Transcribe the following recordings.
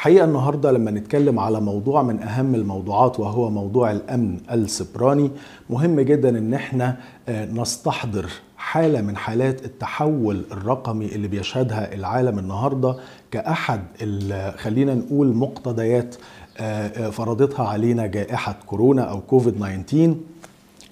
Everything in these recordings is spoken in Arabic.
الحقيقه النهارده لما نتكلم على موضوع من اهم الموضوعات وهو موضوع الامن السبراني مهم جدا ان احنا آه، نستحضر حالة من حالات التحول الرقمي اللي بيشهدها العالم النهاردة كأحد خلينا نقول مقتضيات آه، آه، فرضتها علينا جائحة كورونا أو كوفيد 19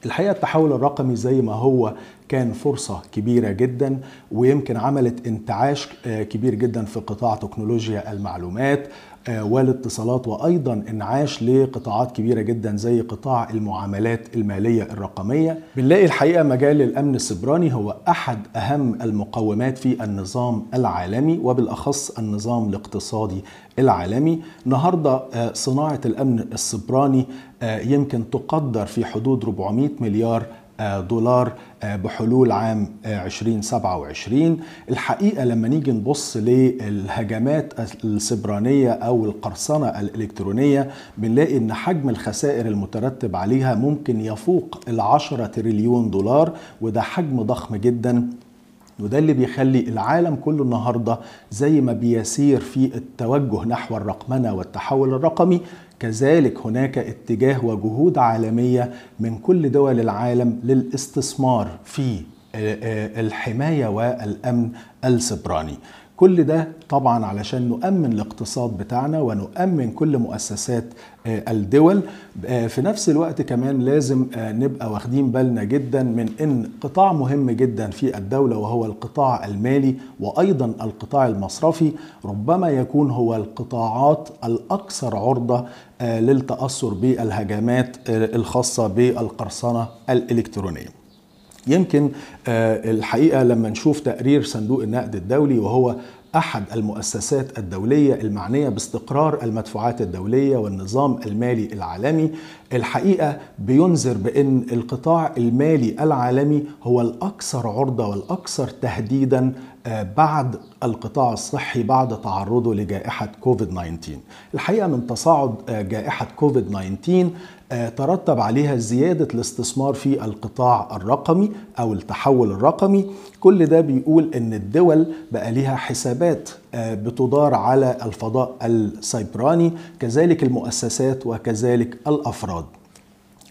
الحقيقه التحول الرقمي زي ما هو كان فرصه كبيره جدا ويمكن عملت انتعاش آه، كبير جدا في قطاع تكنولوجيا المعلومات آه، والاتصالات وايضا انعاش لقطاعات كبيره جدا زي قطاع المعاملات الماليه الرقميه بنلاقي الحقيقه مجال الامن السبراني هو احد اهم المقومات في النظام العالمي وبالاخص النظام الاقتصادي العالمي النهارده آه، صناعه الامن السبراني آه، يمكن تقدر في حدود 400 مليار دولار آه، بحلول عام 2027 آه، الحقيقة لما نيجي نبص للهجمات السبرانية أو القرصنة الإلكترونية بنلاقي أن حجم الخسائر المترتب عليها ممكن يفوق العشرة تريليون دولار وده حجم ضخم جدا وده اللي بيخلي العالم كله النهارده زي ما بيسير في التوجه نحو الرقمنه والتحول الرقمي كذلك هناك اتجاه وجهود عالميه من كل دول العالم للاستثمار في الحمايه والامن السبراني كل ده طبعا علشان نؤمن الاقتصاد بتاعنا ونؤمن كل مؤسسات آه، الدول آه، في نفس الوقت كمان لازم آه، نبقى واخدين بالنا جدا من ان قطاع مهم جدا في الدولة وهو القطاع المالي وايضا القطاع المصرفي ربما يكون هو القطاعات الاكثر عرضة للتأثر بالهجمات الخاصة بالقرصنة الإلكترونية يمكن آه، الحقيقه لما نشوف تقرير صندوق النقد الدولي وهو احد المؤسسات الدوليه المعنيه باستقرار المدفوعات الدوليه والنظام المالي العالمي الحقيقه بينذر بان القطاع المالي العالمي هو الاكثر عرضه والاكثر تهديدا بعد القطاع الصحي بعد تعرضه لجائحة كوفيد 19 الحقيقة من تصاعد آه، جائحة كوفيد 19 آه، ترتب عليها زيادة الاستثمار في القطاع الرقمي أو التحول الرقمي كل ده بيقول أن الدول بقى ليها حسابات آه، بتدار على الفضاء السيبراني كذلك المؤسسات وكذلك الأفراد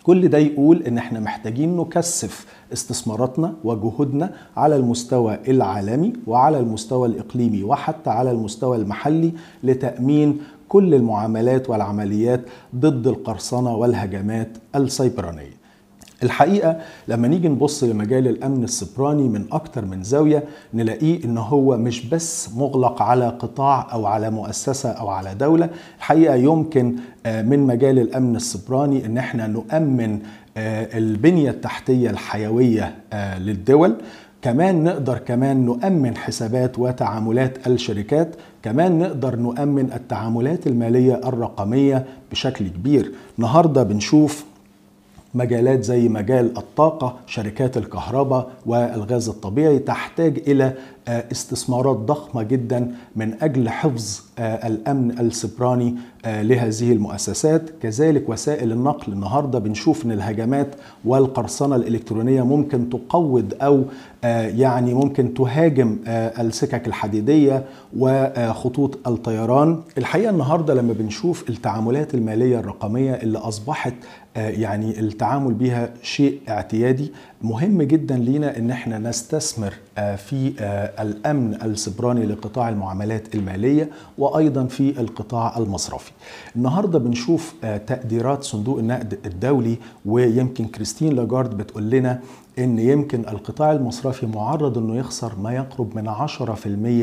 كل ده يقول ان احنا محتاجين نكثف استثماراتنا وجهودنا على المستوى العالمي وعلى المستوى الاقليمي وحتى على المستوى المحلي لتامين كل المعاملات والعمليات ضد القرصنه والهجمات السيبرانيه الحقيقة لما نيجي نبص لمجال الأمن السبراني من أكتر من زاوية نلاقيه إن هو مش بس مغلق على قطاع أو على مؤسسة أو على دولة الحقيقة يمكن آه، من مجال الأمن السبراني إن احنا نؤمن آه، البنية التحتية الحيوية آه، للدول كمان نقدر كمان نؤمن حسابات وتعاملات الشركات كمان نقدر نؤمن التعاملات المالية الرقمية بشكل كبير النهاردة بنشوف مجالات زي مجال الطاقة شركات الكهرباء والغاز الطبيعي تحتاج إلى آه، استثمارات ضخمة جدا من أجل حفظ آه، الامن السبراني آه، لهذه المؤسسات كذلك وسائل النقل النهارده بنشوف ان الهجمات والقرصنه الالكترونيه ممكن تقوض او آه، يعني ممكن تهاجم السكك الحديديه وخطوط الطيران الحقيقه النهارده لما بنشوف التعاملات الماليه الرقميه اللي اصبحت يعني التعامل بها شيء اعتيادي مهم جدا لينا ان احنا نستثمر آه، في آه، الامن السبراني لقطاع المعاملات الماليه وايضا في القطاع المصرفي. النهارده بنشوف آه، تقديرات صندوق النقد الدولي ويمكن كريستين لاجارد بتقول لنا ان يمكن القطاع المصرفي معرض انه يخسر ما يقرب من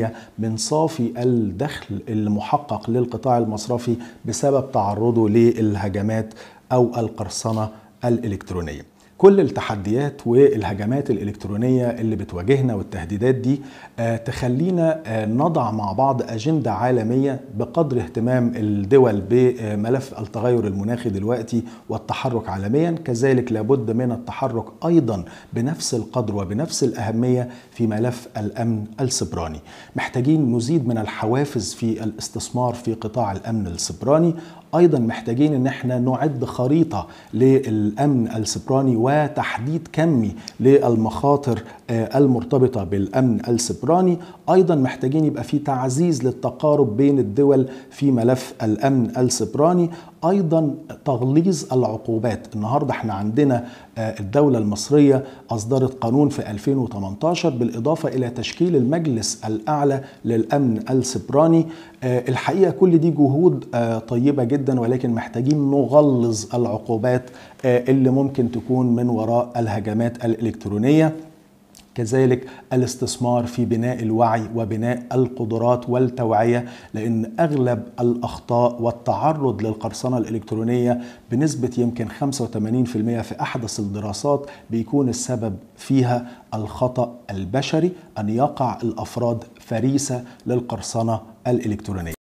10% من صافي الدخل المحقق للقطاع المصرفي بسبب تعرضه للهجمات او القرصنه الالكترونيه. كل التحديات والهجمات الإلكترونية اللي بتواجهنا والتهديدات دي آه، تخلينا آه، نضع مع بعض أجندة عالمية بقدر اهتمام الدول بملف التغير المناخي دلوقتي والتحرك عالميا كذلك لابد من التحرك أيضا بنفس القدر وبنفس الأهمية في ملف الأمن السبراني محتاجين نزيد من الحوافز في الاستثمار في قطاع الأمن السبراني ايضا محتاجين ان احنا نعد خريطه للامن السبراني وتحديد كمي للمخاطر آه، المرتبطه بالامن السبراني ايضا محتاجين يبقى في تعزيز للتقارب بين الدول في ملف الامن السبراني ايضا تغليظ العقوبات النهارده احنا عندنا آه، الدوله المصريه اصدرت قانون في 2018 بالاضافه الى تشكيل المجلس الاعلى للامن السبراني آه، الحقيقه كل دي جهود آه، طيبه جدا ولكن محتاجين نغلظ العقوبات اللي ممكن تكون من وراء الهجمات الالكترونيه كذلك الاستثمار في بناء الوعي وبناء القدرات والتوعية لأن أغلب الأخطاء والتعرض للقرصنة الإلكترونية بنسبة يمكن 85% في أحدث الدراسات بيكون السبب فيها الخطأ البشري أن يقع الأفراد فريسة للقرصنة الإلكترونية